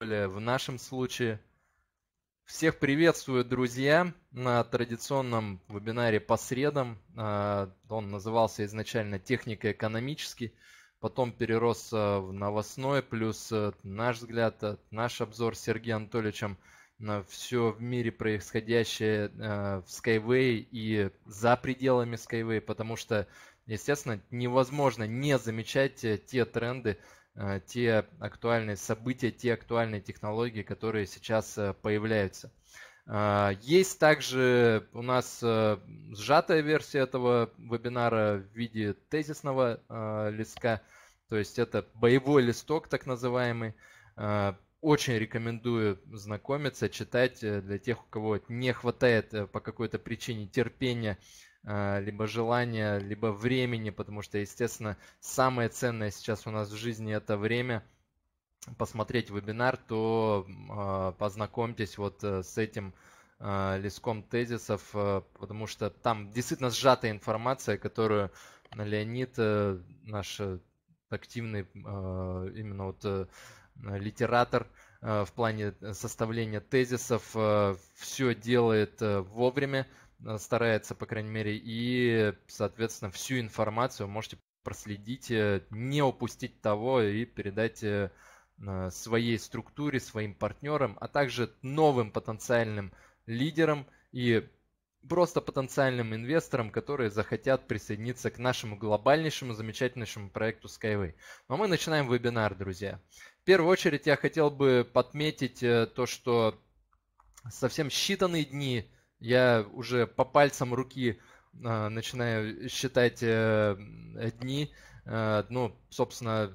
в нашем случае. Всех приветствую, друзья, на традиционном вебинаре по средам. А, он назывался изначально техника экономический потом перерос а, в новостной, плюс а, наш взгляд, наш обзор с Сергеем Анатольевичем на все в мире происходящее в Skyway и за пределами Skyway, потому что, естественно, невозможно не замечать те тренды, Э, те актуальные события, те актуальные технологии, которые сейчас э, появляются. А, есть также у нас э, сжатая версия этого вебинара в виде тезисного а, листка, то есть это боевой листок так называемый. А, очень рекомендую знакомиться, читать для тех, у кого не хватает по какой-то причине терпения а, либо желания, либо времени, потому что, естественно, самое ценное сейчас у нас в жизни это время посмотреть вебинар, то а, познакомьтесь вот э, с этим а, леском тезисов, э, потому что там действительно сжатая информация, которую Леонид, э, наш активный именно вот литератор в плане составления тезисов, все делает вовремя, Э, старается, по крайней мере, и, соответственно, всю информацию можете проследить, э, не упустить того и передать э, своей структуре, своим партнерам, а также новым потенциальным лидерам и просто потенциальным инвесторам, которые захотят присоединиться к нашему глобальнейшему, замечательнейшему проекту Skyway. Но ну, а мы начинаем вебинар, друзья. В первую очередь я хотел бы подметить то, что совсем считанные дни я уже по пальцам руки э, начинаю считать э, дни. Э, ну, собственно,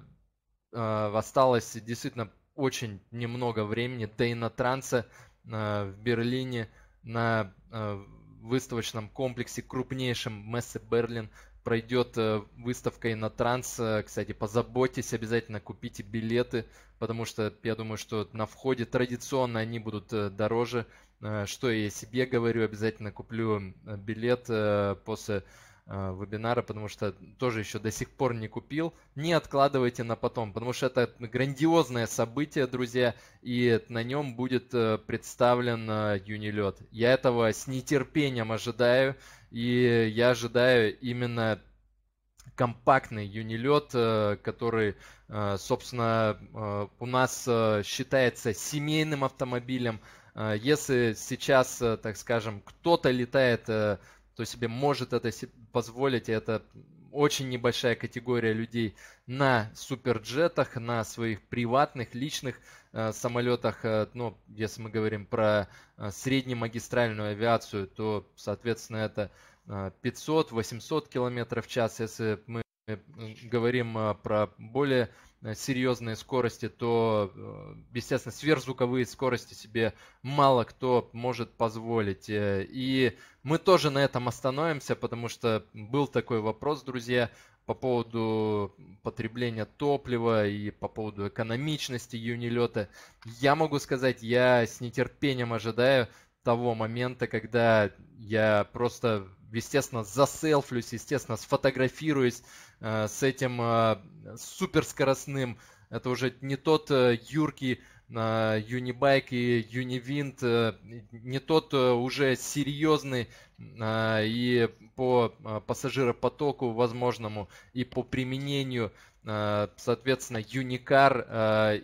э, осталось действительно очень немного времени. Тейна Транса э, в Берлине на э, выставочном комплексе крупнейшем Мессе Берлин пройдет э, выставка на транс. Э, кстати, позаботьтесь, обязательно купите билеты, потому что я думаю, что на входе традиционно они будут э, дороже. Э, что я себе говорю, обязательно куплю э, билет э, после вебинара, потому что тоже еще до сих пор не купил. Не откладывайте на потом, потому что это грандиозное событие, друзья, и на нем будет представлен Юнилет. Я этого с нетерпением ожидаю, и я ожидаю именно компактный юнилет, который, собственно, у нас считается семейным автомобилем, а, если сейчас, э, так скажем, кто-то летает, э, то себе может это позволить, это очень небольшая категория людей на суперджетах, на своих приватных, личных э, самолетах. Э, ну, если мы говорим про э, среднемагистральную авиацию, то, соответственно, это 500-800 км в час. Если мы говорим про более Э, серьезные скорости, то, э, естественно, сверхзвуковые скорости себе мало кто может позволить. Э, и мы тоже на этом остановимся, потому что был такой вопрос, друзья, по поводу потребления топлива и по поводу экономичности юнилета. Я могу сказать, я с нетерпением ожидаю того момента, когда я просто, естественно, заселфлюсь, естественно, сфотографируюсь Э, с этим э, суперскоростным. Это уже не тот э, юркий Юнибайк и Юнивинт, не тот уже серьезный и по пассажиропотоку возможному, и по применению, соответственно, Юникар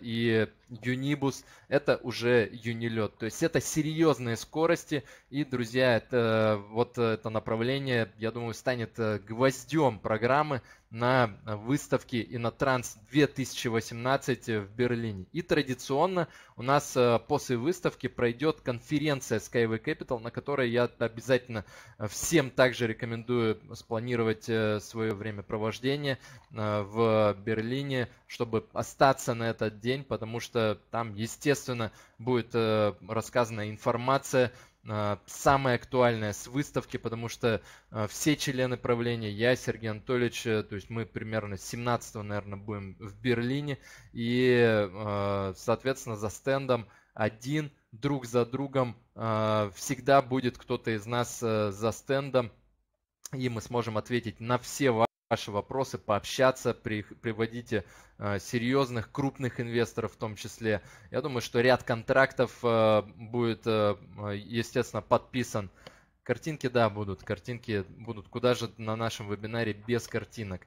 и Юнибус, это уже Юнилет. То есть это серьезные скорости. И, друзья, это, вот это направление, я думаю, станет э, гвоздем программы на выставке Инотранс 2018 в Берлине. И традиционно у нас э, после выставки пройдет конференция Skyway Capital, на которой я обязательно э, всем также рекомендую спланировать свое времяпровождение в Берлине, чтобы остаться на этот день, потому что что там, естественно, будет э, рассказана информация э, самая актуальная с выставки, потому что э, все члены правления, я, Сергей Анатольевич, то есть мы примерно 17 го наверное, будем в Берлине, и, соответственно, за стендом один, друг за другом, всегда будет кто-то из нас за стендом, и мы сможем ответить на все ваши вопросы, пообщаться, при, приводите э, серьезных, крупных инвесторов в том числе. Я думаю, что ряд контрактов э, будет, э, э естественно, подписан. Картинки, да, будут. Картинки будут. Куда же на нашем вебинаре без картинок?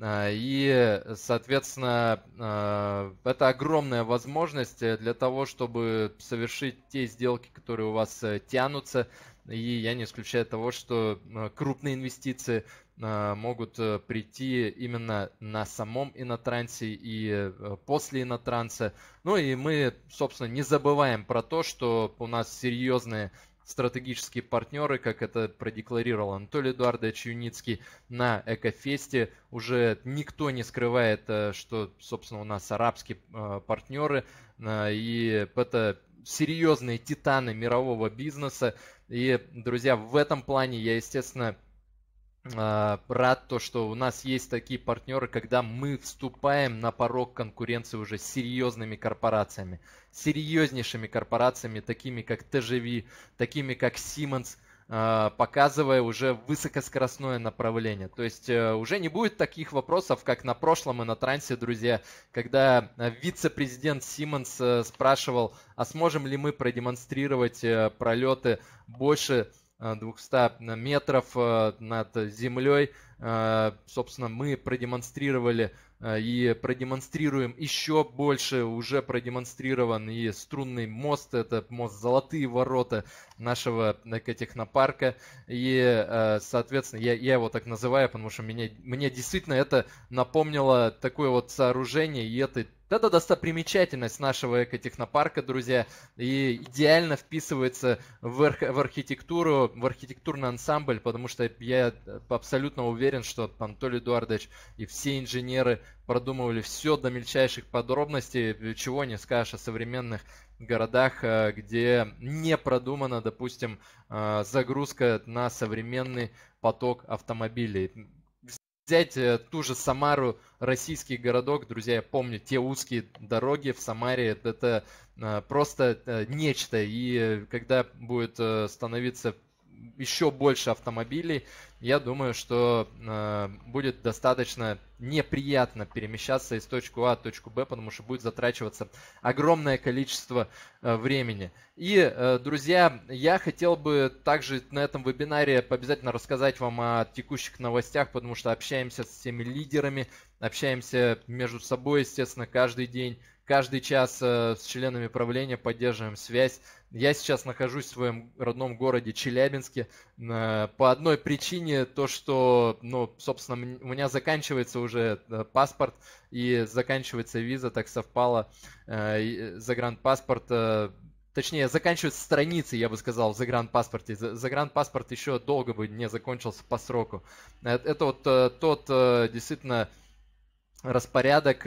Э, и, соответственно, э, это огромная возможность для того, чтобы совершить те сделки, которые у вас тянутся. И я не исключаю того, что крупные инвестиции Э, могут э, прийти именно на самом инотрансе и э, после инотранса. Ну и мы, собственно, не забываем про то, что у нас серьезные стратегические партнеры, как это продекларировал Анатолий Эдуардович Юницкий на Экофесте. Уже никто не скрывает, что, собственно, у нас арабские партнеры, и это серьезные титаны мирового бизнеса. И, друзья, в этом плане я, естественно, а, рад то, что у нас есть такие партнеры, когда мы вступаем на порог конкуренции уже с серьезными корпорациями, серьезнейшими корпорациями, такими как TGV, такими как Siemens, а, показывая уже высокоскоростное направление. То есть э, уже не будет таких вопросов, как на прошлом и на трансе, друзья, когда вице-президент Siemens э, спрашивал, а сможем ли мы продемонстрировать э, пролеты больше 200 э, метров э, над землей. Э, собственно, мы продемонстрировали и продемонстрируем еще больше. Уже продемонстрирован и струнный мост. Это мост «Золотые ворота» нашего экотехнопарка. И, соответственно, я, я его так называю, потому что меня мне действительно это напомнило такое вот сооружение. И это вот это достопримечательность нашего экотехнопарка, друзья, и идеально вписывается в, арх- в архитектуру, в архитектурный ансамбль, потому что я абсолютно уверен, что Анатолий Эдуардович и все инженеры продумывали все до мельчайших подробностей, чего не скажешь о современных городах, э, где не продумана, допустим, э, загрузка на современный поток автомобилей взять э, ту же Самару, российский городок, друзья, я помню, те узкие дороги в Самаре, это э, просто э, нечто. И когда будет становиться еще больше автомобилей, я думаю, что э, будет достаточно неприятно перемещаться из точку А в точку Б, потому что будет затрачиваться огромное количество э, времени. И, э, друзья, я хотел бы также на этом вебинаре обязательно рассказать вам о текущих новостях, потому что общаемся с всеми лидерами, общаемся между собой, естественно, каждый день, каждый час э, с членами правления, поддерживаем связь. Я сейчас нахожусь в своем родном городе Челябинске э, по одной причине, то что, ну, собственно, у меня заканчивается уже э, паспорт и заканчивается виза, так совпало, э, загранпаспорт Точнее, заканчиваются страницы, я бы сказал, в загранпаспорте. Загранпаспорт еще долго бы не закончился по сроку. Это вот тот действительно распорядок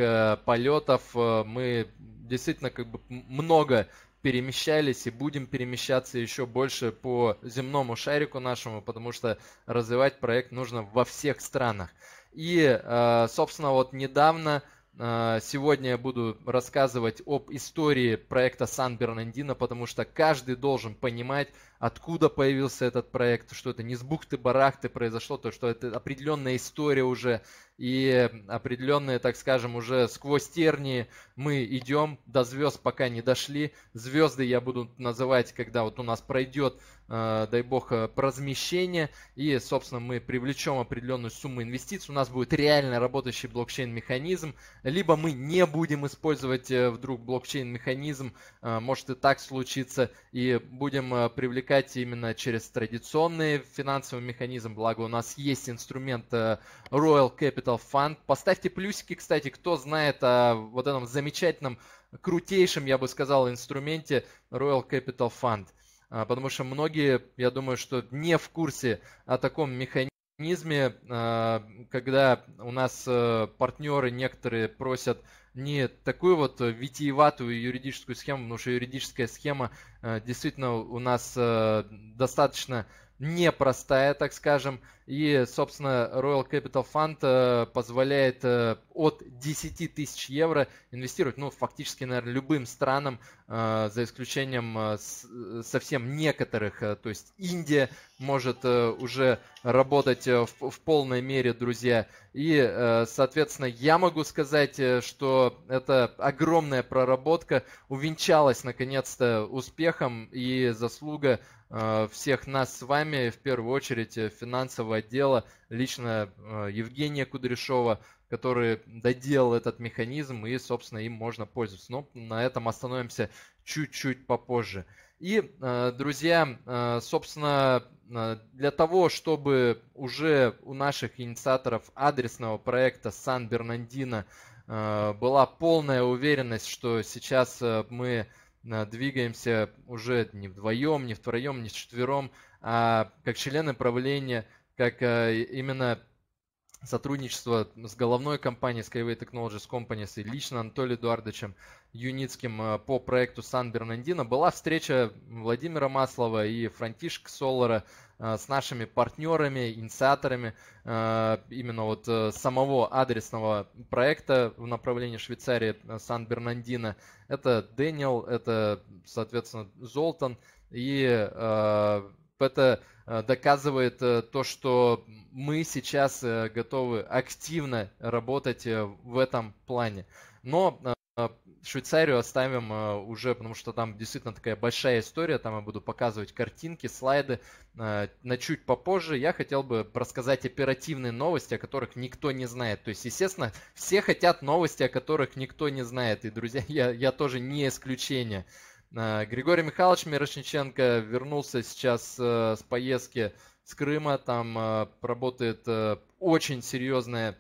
полетов. Мы действительно как бы много перемещались и будем перемещаться еще больше по земному шарику нашему, потому что развивать проект нужно во всех странах. И, э, собственно, вот недавно, э, сегодня я буду рассказывать об истории проекта Сан-Бернандино, потому что каждый должен понимать, откуда появился этот проект, что это не с бухты-барахты произошло, то что это определенная история уже и определенные, так скажем, уже сквозь тернии мы идем, до звезд пока не дошли. Звезды я буду называть, когда вот у нас пройдет, э, дай бог, э, размещение, и, собственно, мы привлечем определенную сумму инвестиций, у нас будет реально работающий блокчейн-механизм, либо мы не будем использовать э, вдруг блокчейн-механизм, э, может и так случиться и будем э, привлекать извлекать именно через традиционный финансовый механизм, благо у нас есть инструмент э, Royal Capital Fund. Поставьте плюсики, кстати, кто знает о вот этом замечательном, крутейшем, я бы сказал, инструменте Royal Capital Fund. А, потому что многие, я думаю, что не в курсе о таком механизме, а, когда у нас э, партнеры некоторые просят нет, такую вот э, витиеватую юридическую схему, потому что юридическая схема э, действительно у нас э, достаточно непростая, так скажем. И, собственно, Royal Capital Fund э, позволяет э, от 10 тысяч евро инвестировать, ну, фактически, наверное, любым странам, э, за исключением совсем некоторых. То есть Индия может уже работать в полной мере, друзья. И, соответственно, я могу сказать, что эта огромная проработка увенчалась, наконец-то, успехом и заслуга Э, всех нас с вами, в первую очередь э, финансового отдела, лично э, Евгения Кудряшова, который доделал этот механизм и, собственно, им можно пользоваться. Но на этом остановимся чуть-чуть попозже. И, друзья, собственно, для того, чтобы уже у наших инициаторов адресного проекта Сан-Бернандино была полная уверенность, что сейчас мы а, двигаемся уже не вдвоем, не втроем, не четвером, а как члены правления, как а, именно сотрудничество с головной компанией Skyway Technologies Companies и лично Анатолием Эдуардовичем Юницким э, по проекту Сан-Бернандино была встреча Владимира Маслова и Франтишка Солара э, с нашими партнерами, инициаторами э, именно вот самого адресного проекта в направлении Швейцарии Сан-Бернандино. Это Дэниел, это, соответственно, Золтан и это э, доказывает э, то, что мы сейчас э, готовы активно работать в этом плане. Но Швейцарию оставим уже, потому что там действительно такая большая история, там я буду показывать картинки, слайды на чуть попозже. Я хотел бы рассказать оперативные новости, о которых никто не знает. То есть, естественно, все хотят новости, о которых никто не знает, и, друзья, я, я тоже не исключение. Э, Григорий Михайлович Мирошниченко вернулся сейчас э, с поездки с Крыма. Там э, работает очень серьезная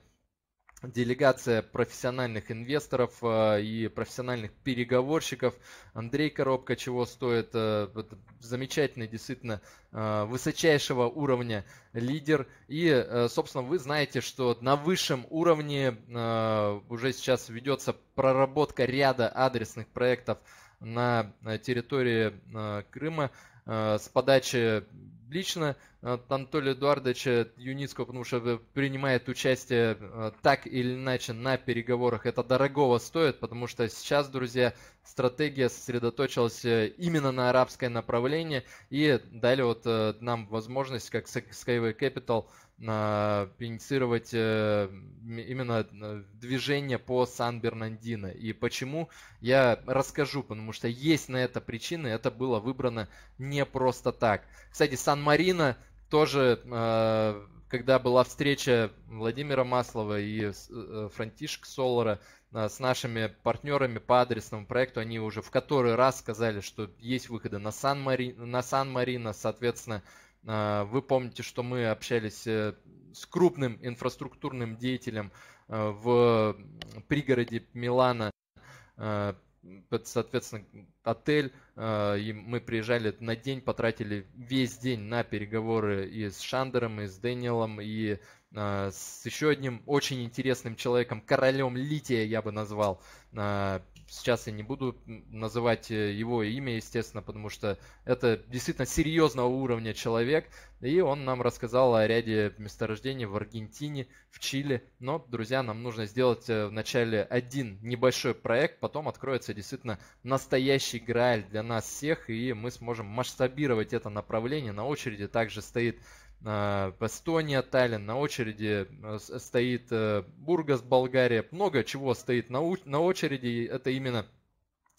делегация профессиональных инвесторов и профессиональных переговорщиков. Андрей Коробка, чего стоит, замечательный, действительно, высочайшего уровня лидер. И, собственно, вы знаете, что на высшем уровне уже сейчас ведется проработка ряда адресных проектов на э, территории э, Крыма э, с подачи лично Анатолия Эдуардовича Юницкого, потому что принимает участие так или иначе на переговорах. Это дорогого стоит, потому что сейчас, друзья, стратегия сосредоточилась именно на арабское направление и дали вот нам возможность, как Skyway Capital, инициировать э, именно э, движение по Сан-Бернандино. И почему, я расскажу, потому что есть на это причины, это было выбрано не просто так. Кстати, сан марина тоже, э, когда была встреча Владимира Маслова и Франтишек Солора с нашими партнерами по адресному проекту, они уже в который раз сказали, что есть выходы на Сан-Марино, на Сан-Марино соответственно, а, вы помните, что мы общались э, с крупным инфраструктурным деятелем э, в пригороде Милана, э, соответственно, отель. А, и мы приезжали на день, потратили весь день на переговоры и с Шандером, и с Дэниелом, и а, с еще одним очень интересным человеком, королем лития я бы назвал, сейчас я не буду называть э, его имя, естественно, потому что это действительно серьезного уровня человек, и он нам рассказал о ряде месторождений в Аргентине, в Чили, но, друзья, нам нужно сделать э, вначале один небольшой проект, потом откроется действительно настоящий грааль для нас всех, и мы сможем масштабировать это направление. На очереди также стоит а, Эстония, Таллин, на очереди э, стоит э, Бургас, Болгария, много чего стоит на, на очереди, это именно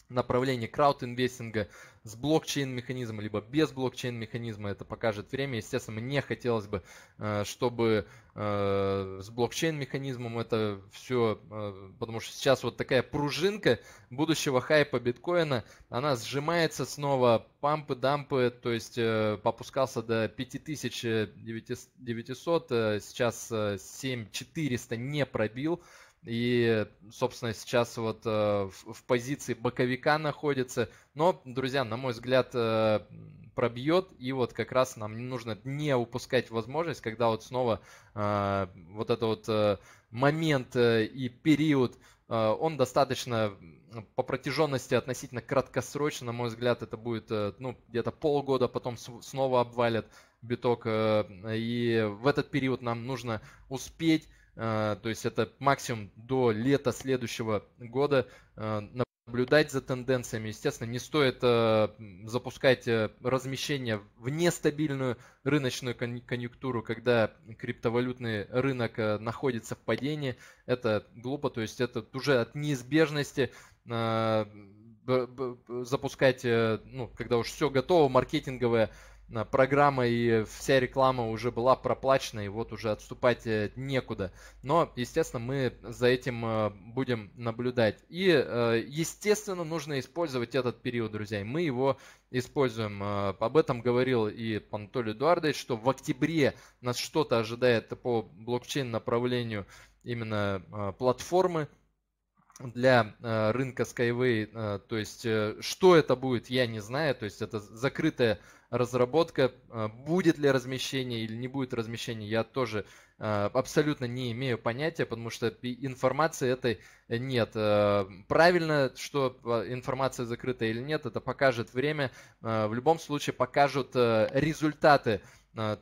направлении крауд-инвестинга с блокчейн-механизмом, либо без блокчейн-механизма, это покажет время. Естественно, мне хотелось бы, э, чтобы э, с блокчейн-механизмом это все, э, потому что сейчас вот такая пружинка будущего хайпа биткоина, она сжимается снова, пампы-дампы, то есть попускался до 5900, сейчас 7400 не пробил. И, собственно, сейчас вот э, в, в позиции боковика находится. Но, друзья, на мой взгляд, э, пробьет. И вот как раз нам не нужно не упускать возможность, когда вот снова э, вот этот вот э, момент э, и период, э, он достаточно по протяженности относительно краткосрочно, на мой взгляд, это будет э, ну, где-то полгода, потом с, снова обвалят биток. Э, и в этот период нам нужно успеть а, то есть это максимум до лета следующего года а, наблюдать за тенденциями. Естественно, не стоит а, запускать размещение в нестабильную рыночную конъюнктуру, когда криптовалютный рынок находится в падении. Это глупо, то есть это уже от неизбежности запускать, ну, когда уж все готово, маркетинговая Э, программа и вся реклама уже была проплачена, и вот уже отступать э, некуда. Но, естественно, мы за этим э, будем наблюдать. И, естественно, нужно использовать этот период, друзья, и мы его используем. Об этом говорил и Анатолий Эдуардович, что в октябре нас что-то ожидает по блокчейн-направлению именно платформы, для рынка Skyway, то есть что это будет, я не знаю, то есть это закрытая разработка, э, будет ли размещение или не будет размещения, я тоже э, абсолютно не имею понятия, потому что информации этой э, нет. Правильно, что информация закрыта или нет, это покажет время. В любом случае покажут результаты,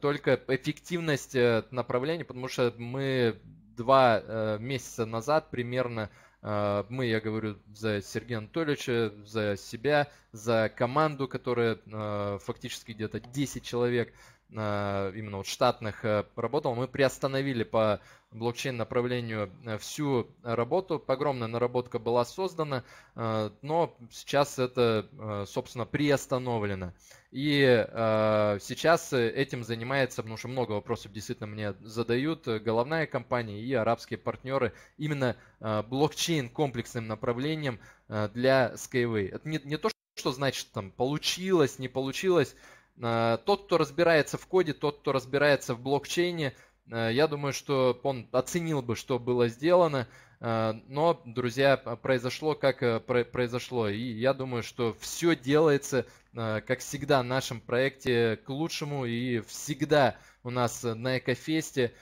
только эффективность направления, потому что мы два месяца назад примерно а, мы, я говорю, за Сергея Анатольевича, за себя, за команду, которая а, фактически где-то 10 человек а, именно вот штатных работал. Мы приостановили по блокчейн направлению всю работу. Огромная наработка была создана, но сейчас это, собственно, приостановлено. И э, сейчас э, этим занимается, потому что много вопросов действительно мне задают, э, головная компания и арабские партнеры именно э, блокчейн комплексным направлением э, для Skyway. Это не, не то, что значит там получилось, не получилось. Э, тот, кто разбирается в коде, тот, кто разбирается в блокчейне, э, я думаю, что он оценил бы, что было сделано. А, но, друзья, а, произошло как э, произошло. И я думаю, что все делается, а, как всегда, в нашем проекте к лучшему. И всегда у нас на Экофесте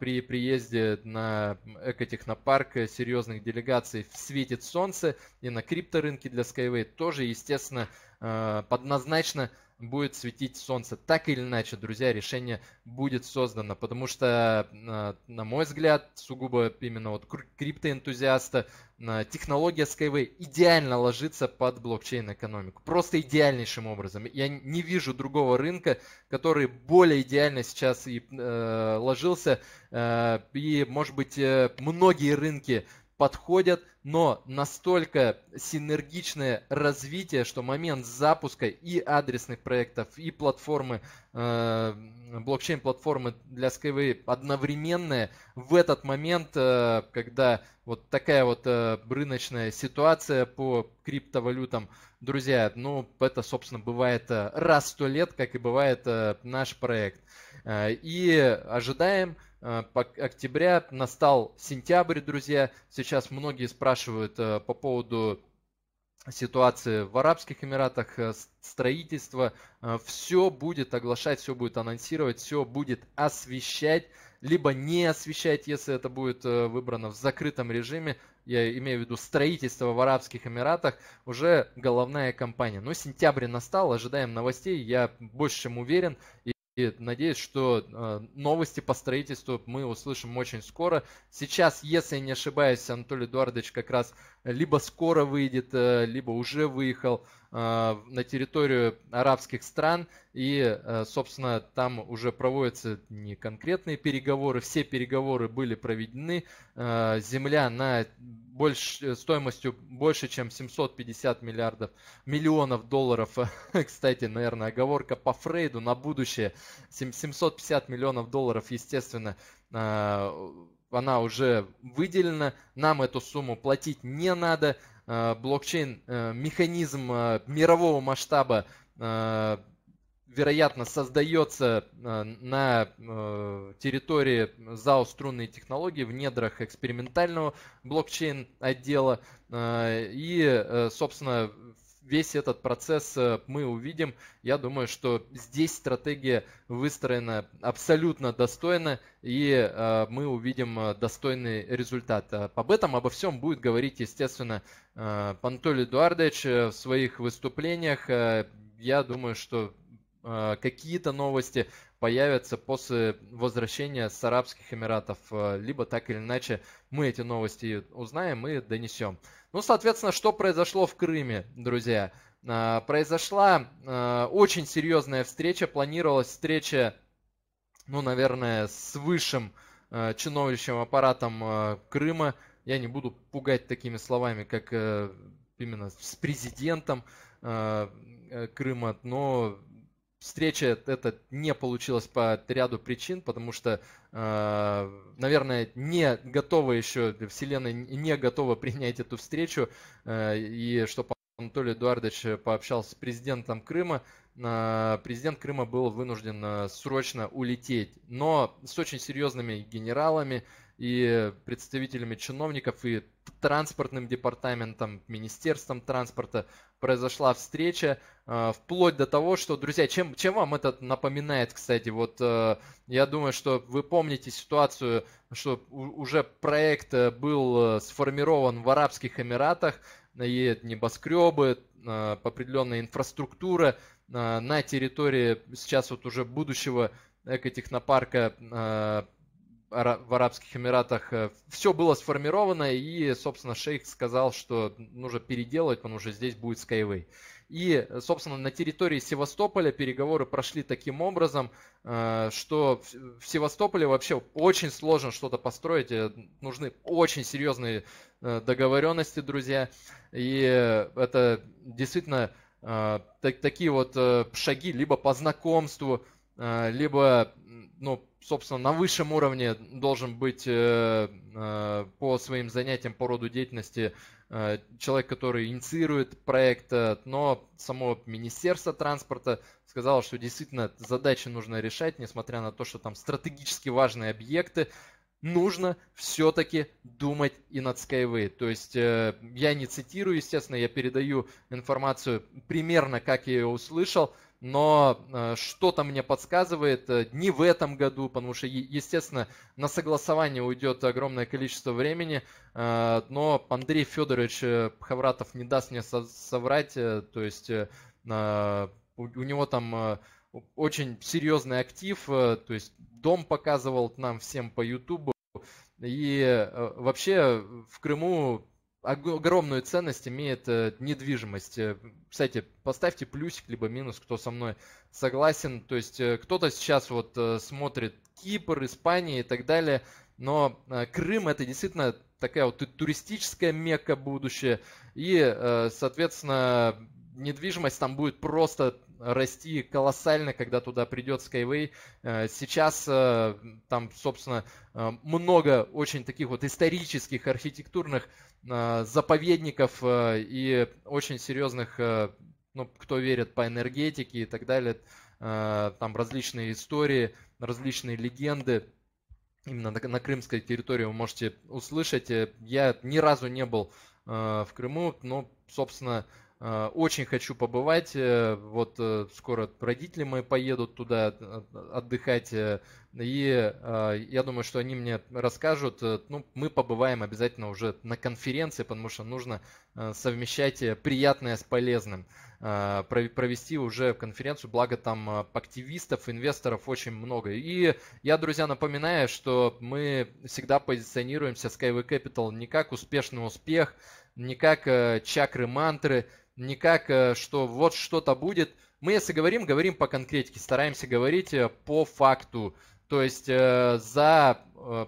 при приезде на экотехнопарк э, серьезных делегаций светит солнце, и на крипторынке для Skyway тоже, естественно, подназначена будет светить солнце. Так или иначе, друзья, решение будет создано, потому что, э, на мой взгляд, сугубо именно вот криптоэнтузиаста, э, технология Skyway идеально ложится под блокчейн-экономику. Просто идеальнейшим образом. Я не вижу другого рынка, который более идеально сейчас и э, ложился. Э, и, может быть, э, многие рынки подходят, но настолько синергичное развитие, что момент запуска и адресных проектов, и платформы, э, блокчейн-платформы для Skyway одновременные, в этот момент, э, когда вот такая вот э, рыночная ситуация по криптовалютам, друзья, ну это, собственно, бывает э, раз в сто лет, как и бывает э, наш проект. Э, и ожидаем, Э, октября, настал сентябрь, друзья. Сейчас многие спрашивают э, по поводу ситуации в Арабских Эмиратах, э, строительство. Все будет оглашать, все будет анонсировать, все будет освещать, либо не освещать, если это будет выбрано в закрытом режиме. Я имею в виду строительство в Арабских Эмиратах, уже головная компания. Но сентябрь настал, ожидаем новостей, я больше чем уверен. И и надеюсь, что э, новости по строительству мы услышим очень скоро. Сейчас, если не ошибаюсь, Анатолий Эдуардович как раз либо скоро выйдет, э, либо уже выехал э, на территорию арабских стран. И, э, собственно, там уже проводятся не конкретные переговоры, все переговоры были проведены. Земля на больше, стоимостью больше, чем 750 миллиардов, миллионов долларов. Кстати, наверное, оговорка по Фрейду на будущее. 750 миллионов долларов, естественно, она уже выделена, нам эту сумму платить не надо. Э, блокчейн, э, механизм э, мирового масштаба, вероятно, создается на территории ЗАО «Струнные технологии» в недрах экспериментального блокчейн-отдела. И, собственно, весь этот процесс э, мы увидим. Я думаю, что здесь стратегия выстроена абсолютно достойно, и э, мы увидим э, достойный результат. А об этом, обо всем будет говорить, естественно, Пантель Эдуардович в своих выступлениях. Я думаю, что какие-то новости появятся после возвращения с Арабских Эмиратов. Э, либо так или иначе мы эти новости узнаем и донесем. Ну, соответственно, что произошло в Крыме, друзья? А, произошла э, очень серьезная встреча. Планировалась встреча, ну, наверное, с высшим э, чиновничьим аппаратом Крыма. Я не буду пугать такими словами, как именно с президентом Крыма, но Встреча это не получилась по ряду причин, потому что, э, наверное, не готова еще, Вселенная не готова принять эту встречу, э, и чтобы Анатолий Эдуардович пообщался с президентом Крыма, э, президент Крыма был вынужден срочно улететь, но с очень серьезными генералами и представителями чиновников и транспортным департаментом, министерством транспорта произошла встреча, э, вплоть до того, что, друзья, чем, чем вам это напоминает, кстати, вот э, я думаю, что вы помните ситуацию, что уже проект э, был сформирован в Арабских Эмиратах, и небоскребы, определенная инфраструктура на территории сейчас вот уже будущего экотехнопарка в Арабских Эмиратах э, все было сформировано, и, собственно, шейх сказал, что нужно переделать, потому что здесь будет Skyway. И, собственно, на территории Севастополя переговоры прошли таким образом, э, что в Севастополе вообще очень сложно что-то построить, э, нужны очень серьезные договоренности, друзья, и это действительно такие вот шаги либо по знакомству, либо ну, собственно, на высшем уровне должен быть э, э, по своим занятиям, по роду деятельности э, человек, который инициирует проект, но само Министерство транспорта сказало, что действительно задачи нужно решать, несмотря на то, что там стратегически важные объекты, нужно все-таки думать и над Skyway. То есть я не цитирую, естественно, я передаю информацию примерно, как я ее услышал, но э, что-то мне подсказывает э, не в этом году, потому что, естественно, на согласование уйдет огромное количество времени, э, но Андрей Федорович Хавратов не даст мне соврать, то есть у него там очень серьезный актив, то есть дом показывал нам всем по Ютубу, и вообще в Крыму огромную ценность имеет э, недвижимость. Э, кстати, поставьте плюсик либо минус, кто со мной согласен. То есть э, кто-то сейчас вот смотрит Кипр, Испания и так далее, но Крым это действительно такая вот туристическая мекка будущее, и, соответственно, недвижимость там будет просто расти колоссально, когда туда придет Skyway. Э, сейчас э, там, собственно, э, много очень таких вот исторических, архитектурных заповедников и очень серьезных, ну, кто верит по энергетике и так далее, там различные истории, различные легенды именно на, крымской территории вы можете услышать. Я ни разу не был в Крыму, но, собственно, Э, очень хочу побывать. Э, вот э, скоро родители мои поедут туда отдыхать. И я думаю, что они мне расскажут. Ну, мы побываем обязательно уже на конференции, потому что нужно совмещать приятное с полезным. Провести уже конференцию, благо там активистов, инвесторов очень много. И я, друзья, напоминаю, что мы всегда позиционируемся Skyway Capital не как успешный успех, не как чакры-мантры – не как, э, что вот что-то будет. Мы, если говорим, говорим по конкретике, стараемся говорить э, по факту. То есть э, за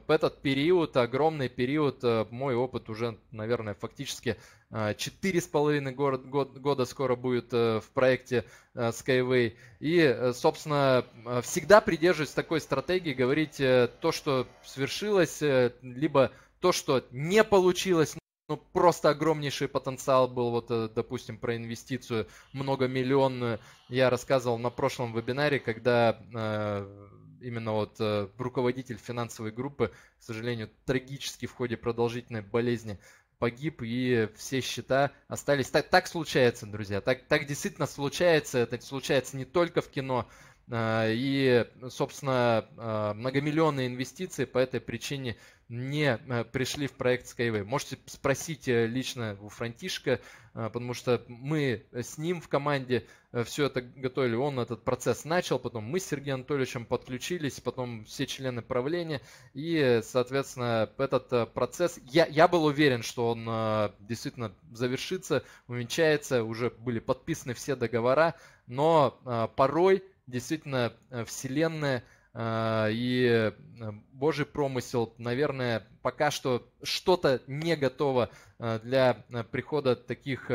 этот период, огромный период, мой опыт уже, наверное, фактически 4,5 год, год, года скоро будет в проекте Skyway. И, собственно, всегда придерживаюсь такой стратегии говорить то, что свершилось, либо то, что не получилось ну, просто огромнейший потенциал был, вот, э, допустим, про инвестицию многомиллионную. Я рассказывал на прошлом вебинаре, когда э, именно вот э, руководитель финансовой группы, к сожалению, трагически в ходе продолжительной болезни погиб, и все счета остались. Так, так случается, друзья, так, так действительно случается, это случается не только в кино, э, и, собственно, э, многомиллионные инвестиции по этой причине не э, пришли в проект Skyway. Можете спросить э, лично у Франтишка, э, потому что мы с ним в команде все это готовили. Он этот процесс начал, потом мы с Сергеем Анатольевичем подключились, потом все члены правления. И, соответственно, этот процесс, я, я был уверен, что он действительно завершится, увенчается, уже были подписаны все договора, но порой действительно вселенная – а, и э, Божий промысел, наверное, пока что что-то не готово э, для э, прихода таких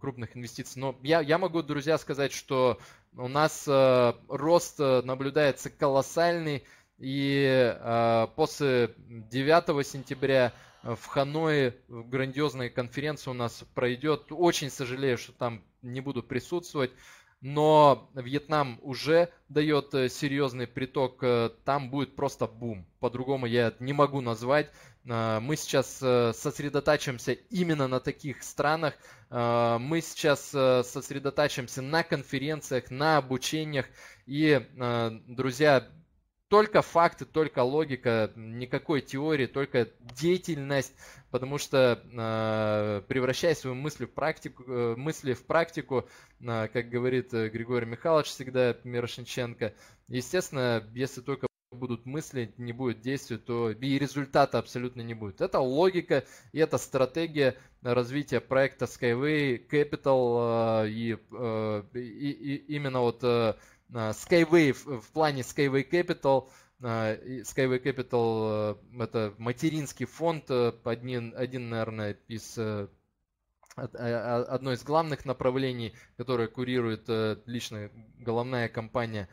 крупных инвестиций. Но я, я могу, друзья, сказать, что у нас рост наблюдается колоссальный. И после 9 сентября в Ханое грандиозная конференция у нас пройдет. Очень сожалею, что там не буду присутствовать но Вьетнам уже дает э, серьезный приток, э, там будет просто бум. По-другому я это не могу назвать. Э, мы сейчас сосредотачиваемся именно на таких странах. Мы сейчас сосредотачиваемся на конференциях, на обучениях. И, друзья, только факты, только логика, никакой теории, только деятельность, потому что э, превращая свою мысль в практику, э, мысли в практику, э, как говорит э, Григорий Михайлович всегда Мирошенченко, естественно, если только будут мысли, не будет действий, то и результата абсолютно не будет. Это логика и это стратегия развития проекта Skyway Capital э, и, э, и, и именно вот Skyway в плане Skyway Capital – а, Skyway Capital э, – это материнский фонд, э, один, один наверное, из э, а, а, одно из главных направлений, которое курирует лично головная компания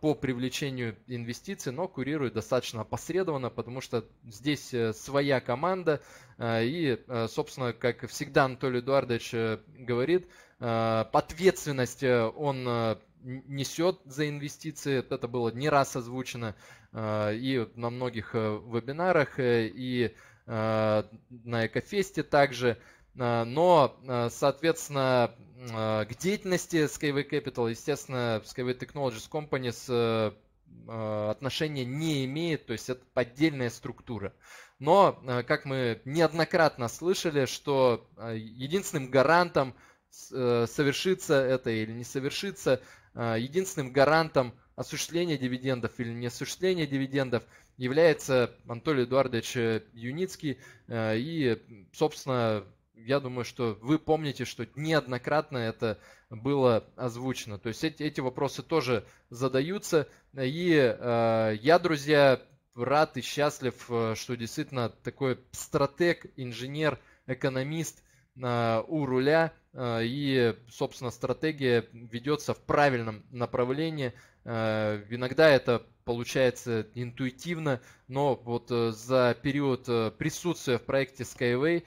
по привлечению инвестиций, но курирует достаточно опосредованно, потому что здесь своя команда. И, собственно, как всегда Анатолий Эдуардович говорит, ответственность он несет за инвестиции. Это было не раз озвучено э, и на многих э, вебинарах, э, и на Экофесте также. Но, соответственно, к деятельности Skyway Capital, естественно, Skyway Technologies Companies отношения не имеет, то есть это поддельная структура. Но, как мы неоднократно слышали, что единственным гарантом совершится это или не совершится, а, единственным гарантом осуществления дивидендов или не осуществления дивидендов является Анатолий Эдуардович э, Юницкий. Э, и, собственно, я думаю, что вы помните, что неоднократно это было озвучено. То есть эти, эти вопросы тоже задаются. И э, я, друзья, рад и счастлив, э, что действительно такой стратег, инженер, экономист э, у руля – Э, и, собственно, стратегия ведется в правильном направлении. Э, иногда это получается интуитивно, но вот э, за период присутствия в проекте Skyway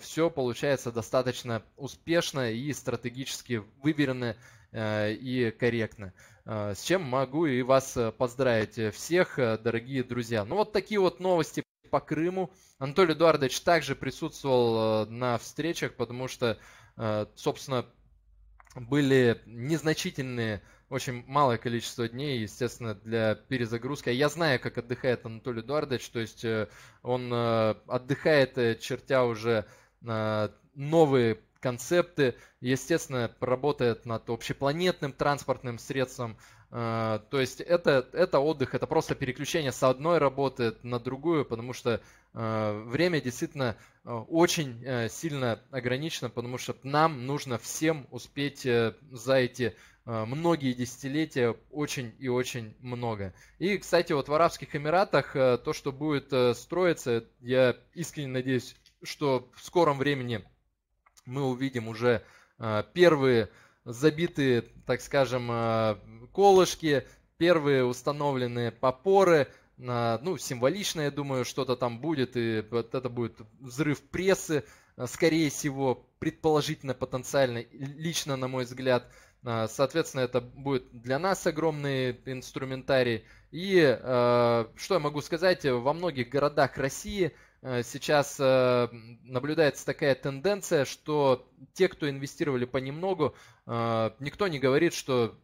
все получается достаточно успешно и стратегически выверено и корректно. С чем могу и вас поздравить всех, дорогие друзья. Ну вот такие вот новости по Крыму. Анатолий Эдуардович также присутствовал на встречах, потому что Э, собственно, были незначительные, очень малое количество дней, естественно, для перезагрузки. А я знаю, как отдыхает Анатолий Эдуардович, то есть э, он э, отдыхает, чертя уже новые концепты, естественно, работает над общепланетным транспортным средством. То есть это, это отдых, это просто переключение с одной работы на другую, потому что Э, время действительно э, очень э, сильно ограничено, потому что нам нужно всем успеть за эти многие десятилетия очень и очень много. И, кстати, вот в Арабских Эмиратах то, что будет строиться, я искренне надеюсь, что в скором времени мы увидим уже первые забитые, так скажем, колышки, первые установленные попоры – ну, символично, я думаю, что-то там будет, и вот это будет взрыв прессы, э, скорее всего, предположительно, потенциально, лично, на мой взгляд. Э, соответственно, это будет для нас огромный инструментарий. И э, что я могу сказать, во многих городах России сейчас наблюдается такая тенденция, что те, кто инвестировали понемногу, никто не говорит, что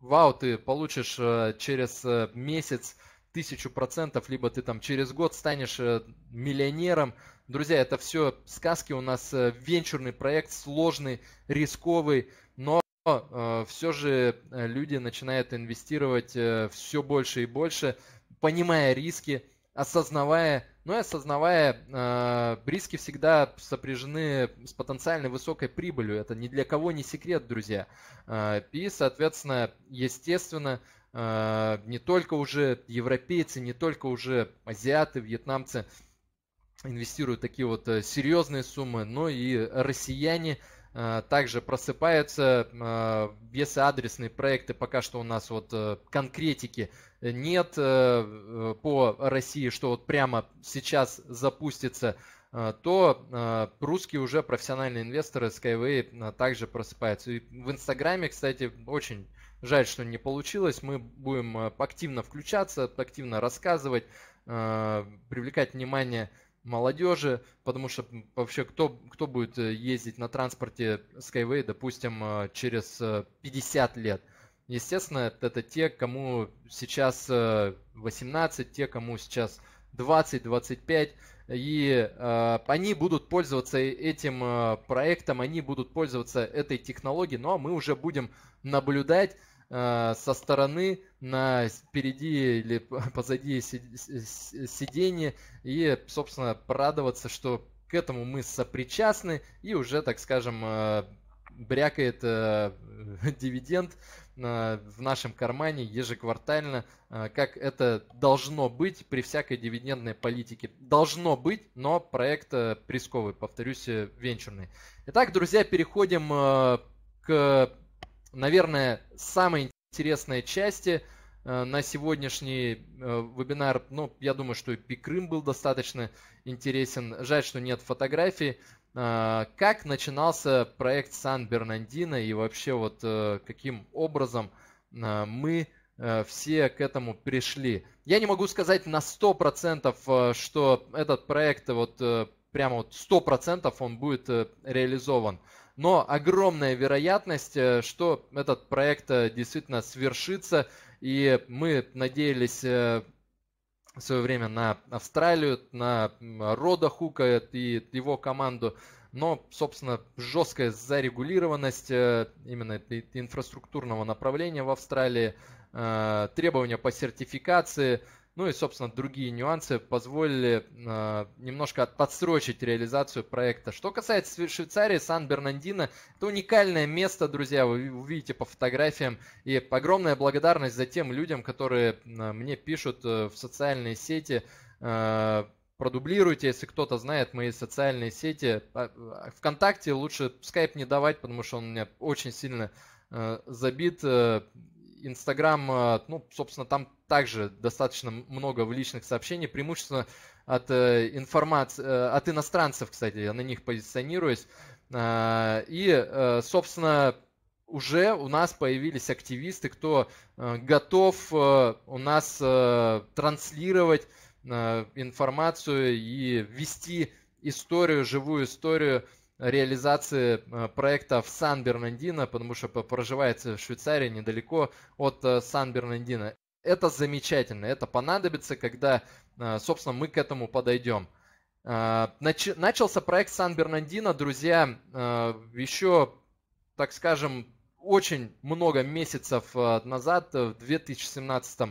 вау, ты получишь через месяц тысячу процентов, либо ты там через год станешь э, миллионером. Друзья, это все сказки у нас, э, венчурный проект, сложный, рисковый, но э, все же люди начинают инвестировать все больше и больше, понимая риски, осознавая, ну и осознавая, риски всегда сопряжены с потенциально высокой прибылью. Это ни для кого не секрет, друзья. и, соответственно, естественно, а, не только уже европейцы, не только уже азиаты, вьетнамцы инвестируют такие вот э, серьезные суммы, но и россияне а, также просыпаются а, весоадресные проекты. Пока что у нас вот э, конкретики нет э, по России, что вот прямо сейчас запустится то русские уже профессиональные инвесторы Skyway также просыпаются. И в Инстаграме, кстати, очень Жаль, что не получилось. Мы будем э, активно включаться, активно рассказывать, э, привлекать внимание молодежи, потому что вообще кто, кто будет э, ездить на транспорте Skyway, допустим, через 50 лет? Естественно, это те, кому сейчас 18, те, кому сейчас 20-25, и э, они будут пользоваться этим проектом, они будут пользоваться этой технологией, но ну, а мы уже будем наблюдать Э, со стороны на впереди или позади сиденье и, собственно, порадоваться, что к этому мы сопричастны и уже, так скажем, э, брякает э, дивиденд э, в нашем кармане ежеквартально, э, как это должно быть при всякой дивидендной политике. Должно быть, но проект э, рисковый, повторюсь, э, венчурный. Итак, друзья, переходим э, к наверное, самые интересные части э, на сегодняшний э, вебинар. Ну, я думаю, что и был достаточно интересен. Жаль, что нет фотографий. Э, как начинался проект Сан-Бернандино и вообще вот каким образом мы все к этому пришли. Я не могу сказать на 100%, что этот проект вот прямо вот 100% он будет реализован но огромная вероятность, э, что этот проект э, действительно свершится, и мы надеялись э, в свое время на Австралию, на Рода Хука и его команду, но, собственно, жесткая зарегулированность именно инфраструктурного направления в Австралии, требования по сертификации – ну и, собственно, другие нюансы позволили э, немножко подсрочить реализацию проекта. Что касается Швейцарии, Сан-Бернандино, это уникальное место, друзья, вы увидите по фотографиям. И огромная благодарность за тем людям, которые а, мне пишут э, в социальные сети. Э, продублируйте, если кто-то знает мои социальные сети. Вконтакте лучше скайп не давать, потому что он у меня очень сильно э, забит э, Инстаграм, э, ну, собственно, там также достаточно много в личных сообщений, преимущественно от э, информации, э, от иностранцев, кстати, я на них позиционируюсь. И, собственно, уже у нас появились активисты, кто готов у нас транслировать информацию и вести историю, живую историю реализации э, проекта в Сан-Бернандино, потому что проживает в Швейцарии недалеко от э, Сан-Бернандино. Это замечательно, это понадобится, когда, э, собственно, мы к этому подойдем. Начался проект Сан-Бернандино, друзья, еще, так скажем, очень много месяцев назад, в 2017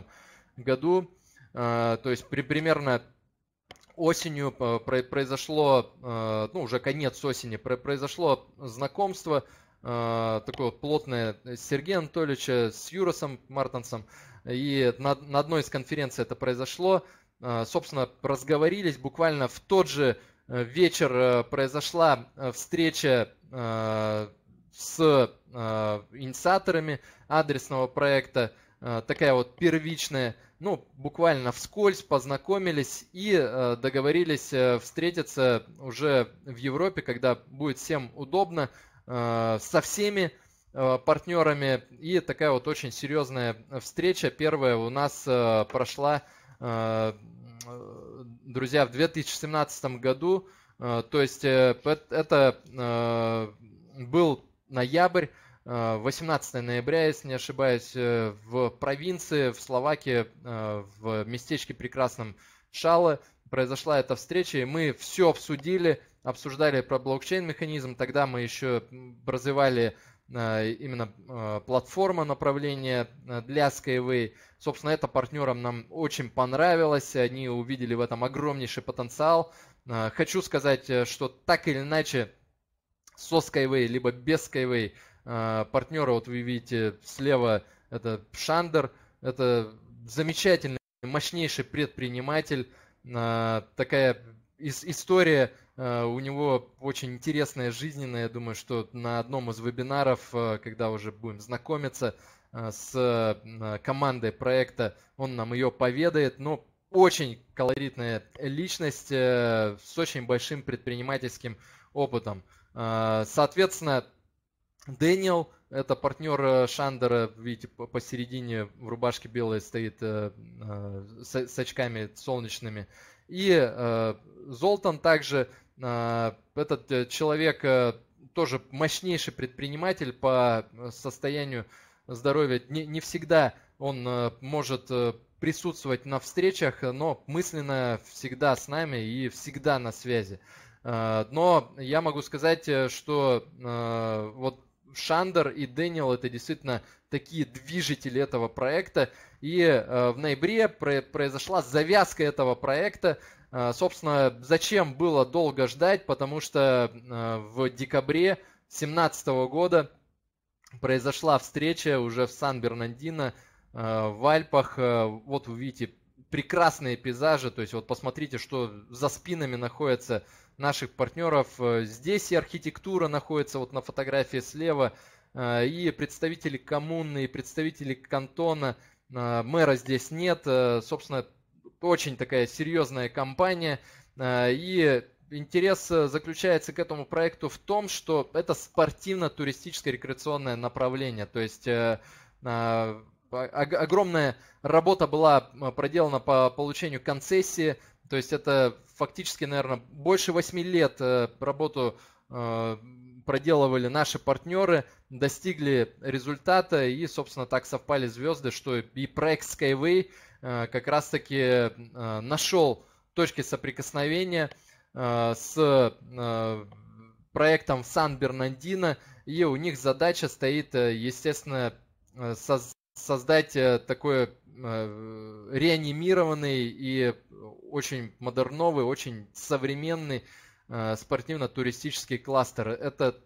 году, то есть при, примерно осенью э, произошло, э, ну уже конец осени, произошло знакомство э, такое вот плотное Сергея Анатольевича с Юросом Мартенсом. И на, на одной из конференций это произошло. Собственно, разговорились буквально в тот же вечер произошла встреча с инициаторами адресного проекта, такая вот первичная ну, буквально вскользь познакомились и э, договорились э, встретиться уже в Европе, когда будет всем удобно, э, со всеми э, партнерами. И такая вот очень серьезная встреча. Первая у нас э, прошла, э, э друзья, в 2017 году. Э, то есть э, это э, был ноябрь. 18 э, ноября, если не ошибаюсь, э, в провинции, в Словакии, э, в местечке прекрасном Шала произошла эта встреча, и мы все обсудили, обсуждали про блокчейн-механизм, тогда мы еще развивали именно платформа направления для Skyway. Собственно, это партнерам нам очень понравилось, они увидели в этом огромнейший потенциал. Хочу сказать, что так или иначе со Skyway, либо без Skyway – а, партнера, вот вы видите слева, это Шандер, это замечательный, мощнейший предприниматель, а, такая история а, у него очень интересная, жизненная. Я думаю, что на одном из вебинаров, когда уже будем знакомиться с командой проекта, он нам ее поведает. Но ну, очень колоритная личность э, с очень большим предпринимательским опытом. Соответственно, Дэниел, это партнер э, Шандера, видите, посередине в рубашке белой стоит э, э, с, с очками солнечными. И э, Золтан также, э, этот э, человек э, тоже мощнейший предприниматель по состоянию здоровья. Не, не всегда он э, может присутствовать на встречах, но мысленно всегда с нами и всегда на связи. Но я могу сказать, что вот Шандер и Дэниел это действительно такие движители этого проекта. И э, в ноябре про- произошла завязка этого проекта. Э, собственно, зачем было долго ждать, потому что э, в декабре 2017 года произошла встреча уже в Сан-Бернандино, э, в Альпах. Э, вот вы видите прекрасные пейзажи, то есть вот посмотрите, что за спинами находится наших партнеров. Э, здесь и архитектура находится вот на фотографии слева, э, и представители коммуны, и представители кантона. Э, мэра здесь нет. Собственно, очень такая серьезная компания. И интерес заключается к этому проекту в том, что это спортивно-туристическое рекреационное направление. То есть а, а, огромная работа была проделана по получению концессии то есть это фактически, наверное, больше 8 лет э, работу э, проделывали наши партнеры, достигли результата и, собственно, так совпали звезды, что и проект Skyway э, как раз-таки нашел точки соприкосновения с проектом в Сан-Бернандино, и у них задача стоит, естественно, создать создать э, такой э, э, реанимированный и очень модерновый, очень современный спортивно-туристический кластер. Это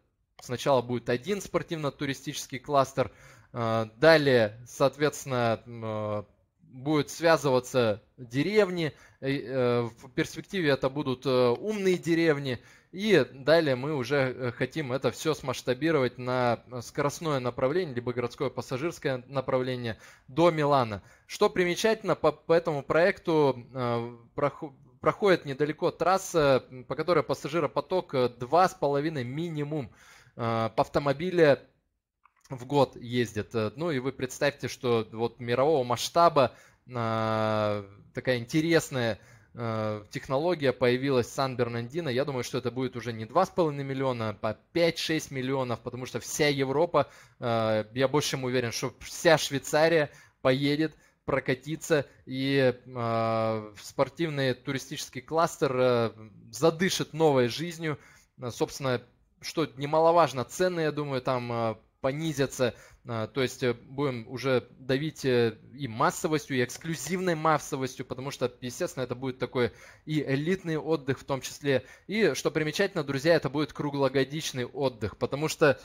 сначала будет один спортивно-туристический кластер, далее, соответственно, будет связываться деревни, в перспективе это будут умные деревни, и далее мы уже э, хотим это все смасштабировать на э, скоростное направление, либо городское пассажирское направление до Милана. Что примечательно, по, по этому проекту э, проходит недалеко трасса, по которой пассажиропоток 2,5 э, минимум э, по автомобиле в год ездит. Ну и вы представьте, что вот мирового масштаба э, такая интересная Э, технология появилась Сан-Бернандино. Я думаю, что это будет уже не 2,5 миллиона, а 5-6 миллионов, потому что вся Европа, э, я больше чем уверен, что вся Швейцария поедет прокатиться, и э, спортивный туристический кластер задышит новой жизнью. Собственно, что немаловажно, цены, я думаю, там понизятся, а, то есть э, будем уже давить э, и массовостью, и эксклюзивной массовостью, потому что, естественно, это будет такой и элитный отдых в том числе. И, что примечательно, друзья, это будет круглогодичный отдых, потому что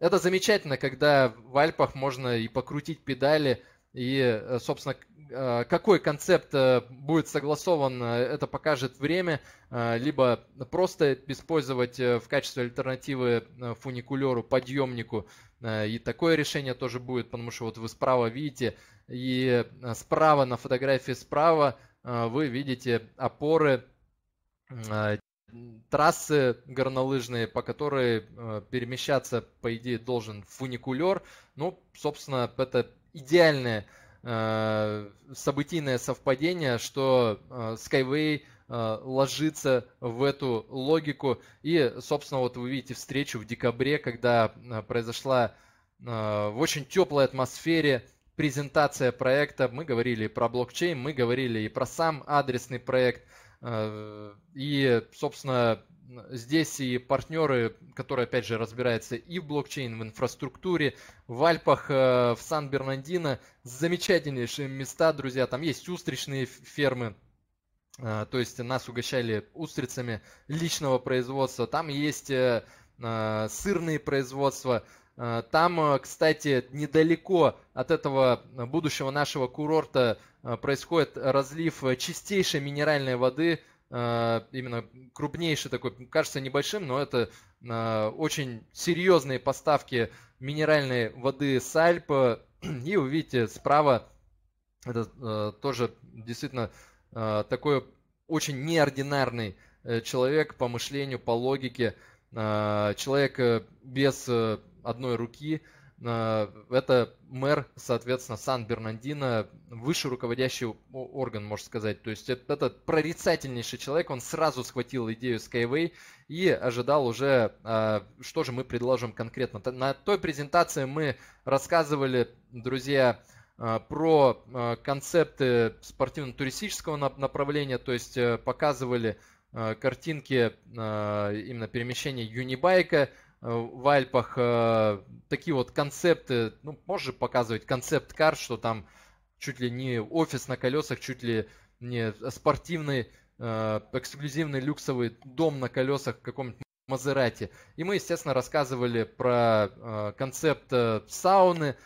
это замечательно, когда в Альпах можно и покрутить педали, и, э, собственно, Э, какой концепт э, будет согласован, э, это покажет время, либо просто использовать в качестве альтернативы фуникулеру, подъемнику. И такое решение тоже будет, потому что вот вы справа видите, и справа на фотографии справа вы видите опоры трассы горнолыжные, по которой перемещаться, по идее, должен фуникулер. Ну, собственно, это идеальное Э, событийное совпадение, что э, Skyway э, ложится в эту логику. И, собственно, вот вы видите встречу в декабре, когда произошла в очень теплой атмосфере презентация проекта. Мы говорили и про блокчейн, мы говорили и про сам адресный проект. И, собственно, Здесь и партнеры, которые, опять же, разбираются и в блокчейн, в инфраструктуре, в Альпах, э, в Сан-Бернандино. Замечательнейшие места, друзья. Там есть устричные фермы, э, то есть нас угощали устрицами личного производства. Там есть э, сырные производства. Там, кстати, недалеко от этого будущего нашего курорта происходит разлив чистейшей минеральной воды – а, именно крупнейший такой, кажется небольшим, но это а, очень серьезные поставки минеральной воды с Альп. И вы видите справа, это а, тоже действительно такой очень неординарный э, человек по мышлению, по логике, человек э, без э, одной руки – Э, это мэр, соответственно, Сан-Бернандино, высший руководящий орган, можно сказать. То есть этот прорицательнейший человек, он сразу схватил идею Skyway и ожидал уже, э, что же мы предложим конкретно. На той презентации мы рассказывали, друзья, э, про концепты спортивно-туристического направления, то есть показывали картинки именно перемещения юнибайка, в Альпах э, такие вот концепты, ну, можешь показывать концепт-кар, что там чуть ли не офис на колесах, чуть ли не спортивный, э, эксклюзивный люксовый дом на колесах в каком-нибудь Мазерате. И мы, естественно, рассказывали про э, концепт сауны,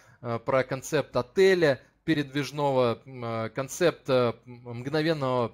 про концепт отеля передвижного, э, концепт мгновенного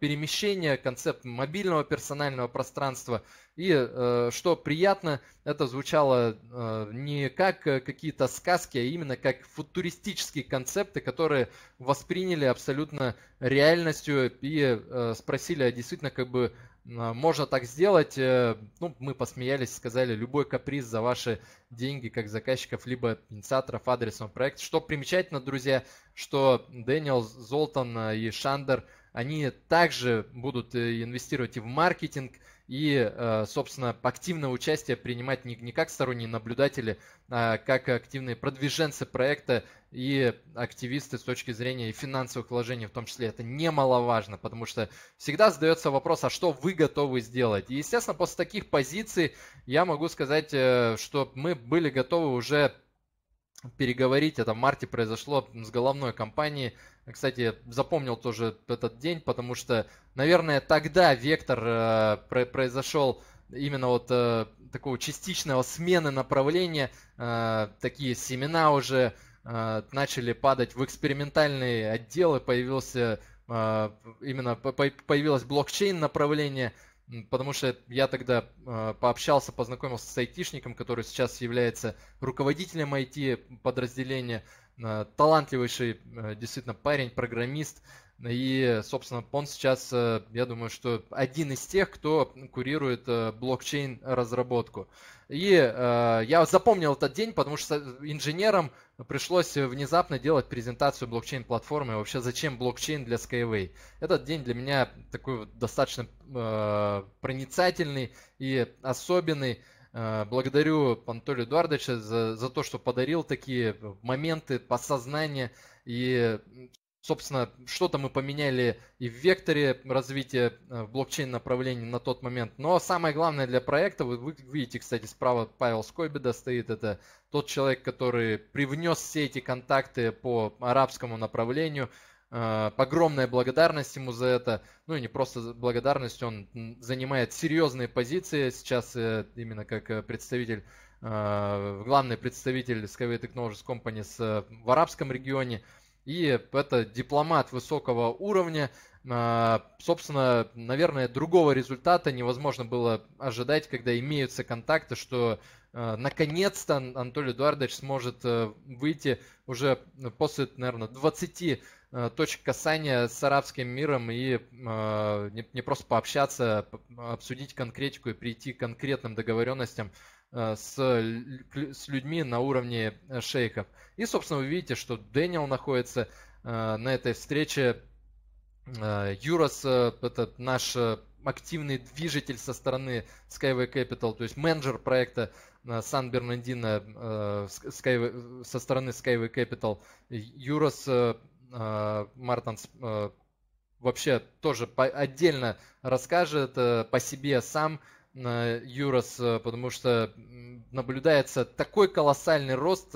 перемещения, концепт мобильного персонального пространства – и э, что приятно, это звучало э, не как э, какие-то сказки, а именно как футуристические концепты, которые восприняли абсолютно реальностью и спросили, а действительно как бы а, можно так сделать. Ну, мы посмеялись, сказали, любой каприз за ваши деньги, как заказчиков, либо инициаторов адресного проекта. Что примечательно, друзья, что Дэниел Золтан и Шандер, они также будут инвестировать и в маркетинг, и, э, собственно, активное участие принимать не, как сторонние наблюдатели, а как активные продвиженцы проекта и активисты с точки зрения финансовых вложений в том числе. Это немаловажно, потому что всегда задается вопрос, а что вы готовы сделать? И, естественно, после таких позиций я могу сказать, э, что мы были готовы уже переговорить. Это в марте произошло с головной компанией кстати, запомнил тоже этот день, потому что, наверное, тогда вектор э, произошел именно вот э, такого частичного смены направления. Э, такие семена уже э, начали падать в экспериментальные отделы, появился э, именно по появилось блокчейн направление. Потому что я тогда э, пообщался, познакомился с айтишником, который сейчас является руководителем IT подразделения. Э, талантливейший э, действительно парень, программист. И, собственно, он сейчас, э, я думаю, что один из тех, кто курирует блокчейн-разработку. И я запомнил этот день, потому что инженерам пришлось внезапно делать презентацию блокчейн-платформы. Вообще, зачем блокчейн для Skyway? Этот день для меня такой достаточно проницательный и особенный. Э, благодарю Анатолия Эдуардовича за, за то, что подарил такие моменты подсознания. И, собственно, что-то мы поменяли и в векторе развития э, в блокчейн направлении на тот момент. Но самое главное для проекта, вы, вы видите, кстати, справа Павел Скобеда стоит, это тот человек, который привнес все эти контакты по арабскому направлению – погромная э, благодарность ему за это. Ну и не просто благодарность, он занимает серьезные позиции сейчас э, именно как э, представитель, главный представитель Skyway Technologies Company в арабском регионе. И это дипломат высокого уровня. Собственно, наверное, другого результата невозможно было ожидать, когда имеются контакты, что Э, наконец-то Анатолий Эдуардович сможет э, выйти уже после, наверное, 20 э, точек касания с арабским миром и не просто пообщаться, обсудить конкретику и прийти к конкретным договоренностям с, с людьми на уровне шейхов. И, собственно, вы видите, что Дэниел находится на этой встрече. Юрос, это наш активный движитель со стороны Skyway Capital, то есть менеджер проекта, Э, Сан-Бернандино э, со стороны Skyway Capital. Юрос э, Мартанс вообще тоже отдельно расскажет по себе сам Юрос, потому что наблюдается такой колоссальный рост,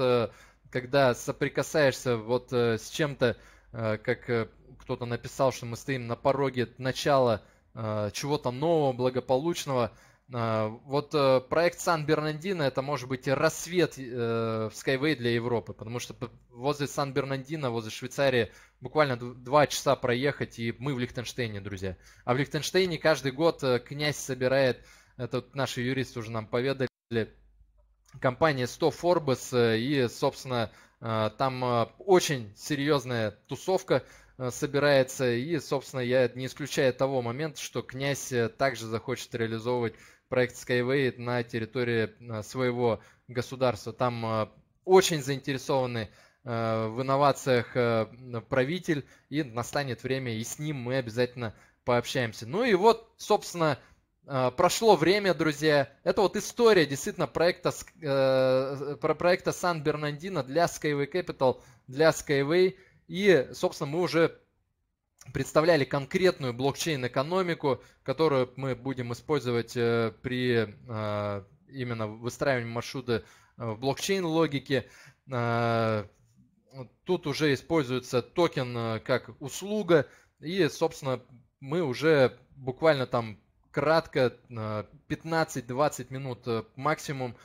когда соприкасаешься вот с чем-то, как кто-то написал, что мы стоим на пороге начала чего-то нового, благополучного – а, вот э, проект Сан-Бернандино это может быть рассвет э, в Skyway для Европы, потому что возле Сан-Бернандино, возле Швейцарии буквально два часа проехать, и мы в Лихтенштейне, друзья. А в Лихтенштейне каждый год э, князь собирает, это наши юристы уже нам поведали, компания 100 Forbes, и, собственно, там очень серьезная тусовка собирается, и, собственно, я не исключаю того момента, что князь также захочет реализовывать проект Skyway на территории а, своего государства. Там а, очень заинтересованы а, в инновациях правитель, и настанет время, и с ним мы обязательно пообщаемся. Ну и вот, собственно, прошло время, друзья. Это вот история действительно проекта, э, э, про проекта Сан-Бернандино для Skyway Capital, для Skyway. И, собственно, мы уже представляли конкретную блокчейн-экономику, которую мы будем использовать э, при э, именно выстраивании маршрута э, в блокчейн-логике. Тут уже используется токен как услуга, и, собственно, мы уже буквально там кратко, 15-20 минут максимум,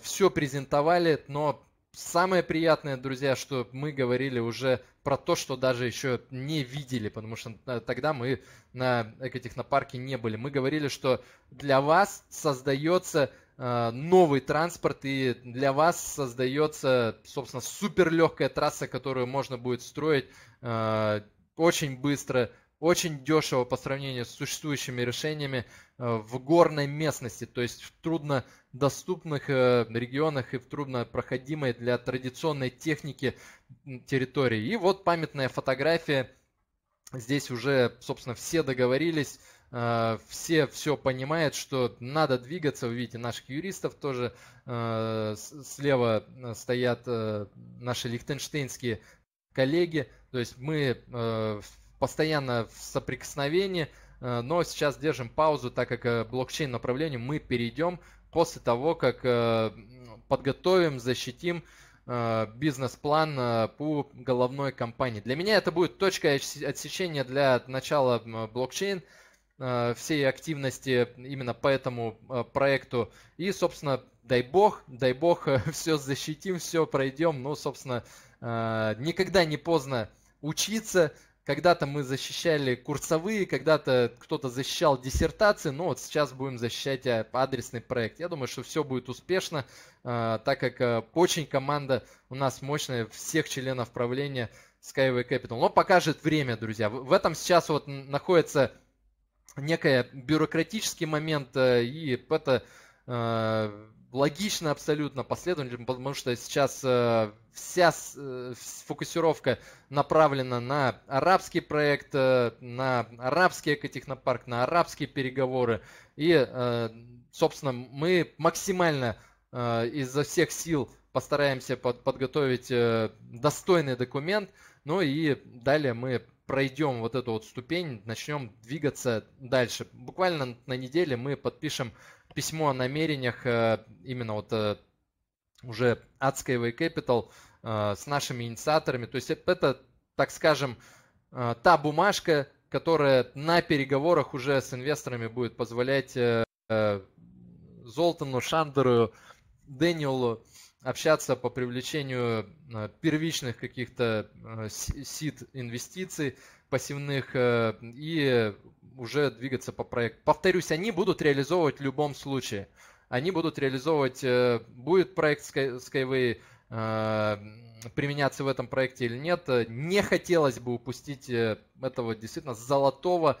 все презентовали, но Самое приятное, друзья, что мы говорили уже про то, что даже еще не видели, потому что э, тогда мы на экотехнопарке не были. Мы говорили, что для вас создается э, новый транспорт, и для вас создается, собственно, суперлегкая трасса, которую можно будет строить э, очень быстро, очень дешево по сравнению с существующими решениями э, в горной местности, то есть в труднодоступных э, регионах и в труднопроходимой для традиционной техники территории. И вот памятная фотография. Здесь уже, собственно, все договорились, э, все все понимают, что надо двигаться. Вы видите наших юристов тоже слева стоят наши лихтенштейнские коллеги. То есть мы постоянно в соприкосновении, э, но сейчас держим паузу, так как э, блокчейн направлению мы перейдем после того, как э, подготовим, защитим бизнес-план по головной компании. Для меня это будет точка отсечения для начала блокчейн всей активности именно по этому проекту. И, собственно, дай бог, дай бог, все защитим, все пройдем. Но ну, собственно, никогда не поздно учиться, когда-то мы защищали курсовые, когда-то кто-то защищал диссертации, но вот сейчас будем защищать э, адресный проект. Я думаю, что все будет успешно, э, так как э, очень команда у нас мощная, всех членов правления Skyway Capital. Но покажет время, друзья. В этом сейчас вот находится некий бюрократический момент, и это логично абсолютно, последовательно, потому что сейчас э, вся э, фокусировка направлена на арабский проект, э, на арабский экотехнопарк, на арабские переговоры. И, э, собственно, мы максимально э, изо всех сил постараемся под, подготовить э, достойный документ. Ну и далее мы пройдем вот эту вот ступень, начнем двигаться дальше. Буквально на неделе мы подпишем письмо о намерениях э, именно вот э, уже от Skyway Capital э, с нашими инициаторами. То есть это, так скажем, та бумажка, которая на переговорах уже с инвесторами будет позволять Золтану, Шандеру, Дэниелу общаться по привлечению первичных каких-то сид инвестиций, пассивных э, и уже двигаться по проекту. Повторюсь, они будут реализовывать в любом случае. Они будут реализовывать, э, будет проект Skyway э, применяться в этом проекте или нет. Не хотелось бы упустить этого действительно золотого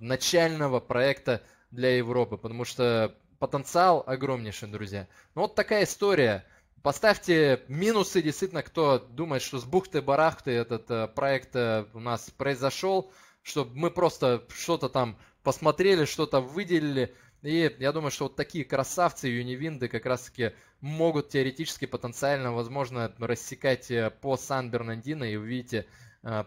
начального проекта для Европы, потому что потенциал огромнейший, друзья. Ну вот такая история – Поставьте минусы, действительно, кто думает, что с бухты-барахты этот э, проект э, у нас произошел, чтобы мы просто что-то там посмотрели, что-то выделили. И я думаю, что вот такие красавцы юнивинды как раз-таки могут теоретически, потенциально, возможно, рассекать э, по Сан-Бернандино и увидите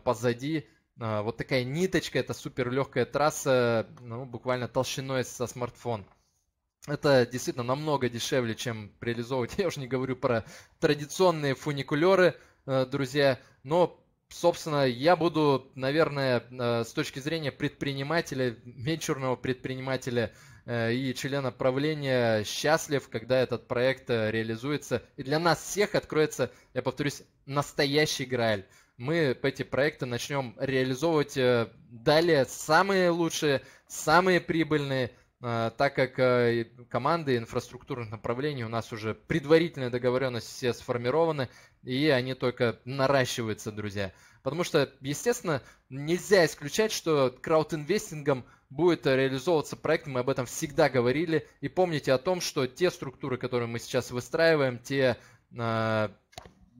позади вот такая ниточка, это супер легкая трасса, ну, буквально толщиной со смартфон. Это действительно намного дешевле, чем реализовывать. Я уже не говорю про традиционные фуникулеры, э, друзья. Но, собственно, я буду, наверное, э, с точки зрения предпринимателя, венчурного предпринимателя э, и члена правления счастлив, когда этот проект реализуется. И для нас всех откроется, я повторюсь, настоящий Грааль. Мы эти проекты начнем реализовывать далее самые лучшие, самые прибыльные – а, так как э, команды инфраструктурных направлений у нас уже предварительная договоренность все сформированы, и они только наращиваются, друзья. Потому что, естественно, нельзя исключать, что краудинвестингом будет реализовываться проект, мы об этом всегда говорили, и помните о том, что те структуры, которые мы сейчас выстраиваем, те а,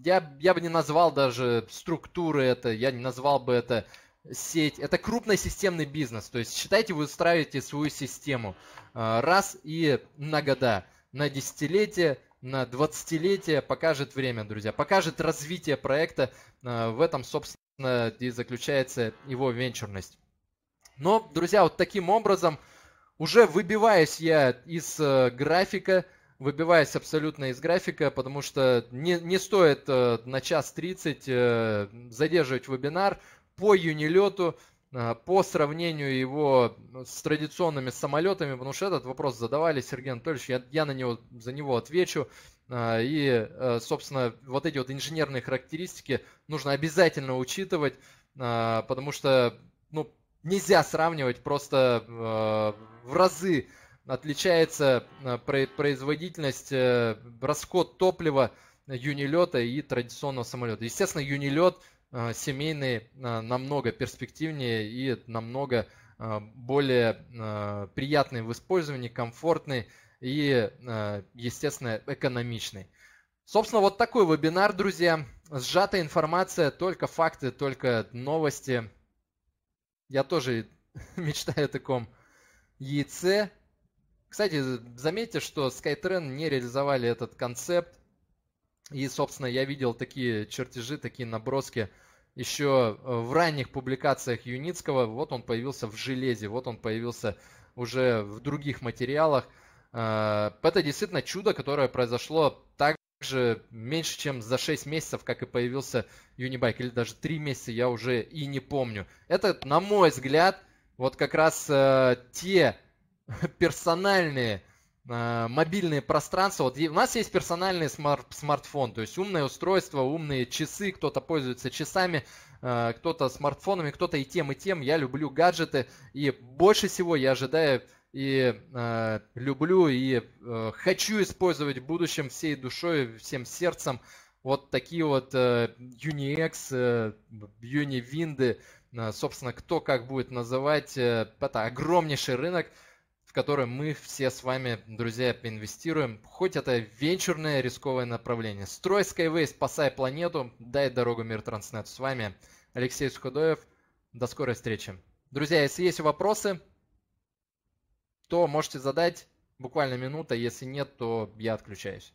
я, я бы не назвал даже структуры это, я не назвал бы это сеть. Это крупный системный бизнес. То есть считайте, вы устраиваете свою систему а, раз и на года, на десятилетие, на двадцатилетие покажет время, друзья. Покажет развитие проекта. А, в этом, собственно, и заключается его венчурность. Но, друзья, вот таким образом, уже выбиваюсь я из э, графика, выбиваясь абсолютно из графика, потому что не, не стоит э, на час 30 э, задерживать вебинар, по юнилету, э, по сравнению его ну, с традиционными самолетами, потому что этот вопрос задавали Сергей Анатольевич, я, я на него, за него отвечу. Э, и, э, собственно, вот эти вот инженерные характеристики нужно обязательно учитывать, потому что ну, нельзя сравнивать просто в разы отличается производительность, расход топлива юнилета и традиционного самолета. Естественно, юнилет Э, семейный э, намного перспективнее и намного э, более приятный в использовании, комфортный и, естественно, экономичный. Собственно, вот такой вебинар, друзья. Сжатая информация, только факты, только новости. Я тоже мечтаю о таком яйце. Кстати, заметьте, что Skytrain не реализовали этот концепт. И, собственно, я видел такие чертежи, такие наброски еще э, в ранних публикациях Юницкого. Вот он появился в железе, вот он появился уже в других материалах. Э, это действительно чудо, которое произошло также меньше, чем за 6 месяцев, как и появился Юнибайк, или даже 3 месяца, я уже и не помню. Это, на мой взгляд, вот как раз э, те персональные а, мобильные пространства. Вот у нас есть персональный смарт смартфон, то есть умное устройство, умные часы, кто-то пользуется часами, а, кто-то смартфонами, кто-то и тем, и тем. Я люблю гаджеты, и больше всего я ожидаю и э, люблю, и э, хочу использовать в будущем всей душой, всем сердцем вот такие вот э, UniX, э, UniWind, э, собственно, кто как будет называть, э, это огромнейший рынок, в который мы все с вами, друзья, инвестируем. Хоть это венчурное рисковое направление. Строй Skyway, спасай планету, дай дорогу мир Транснет. С вами Алексей Сходоев. До скорой встречи. Друзья, если есть вопросы, то можете задать буквально минута. Если нет, то я отключаюсь.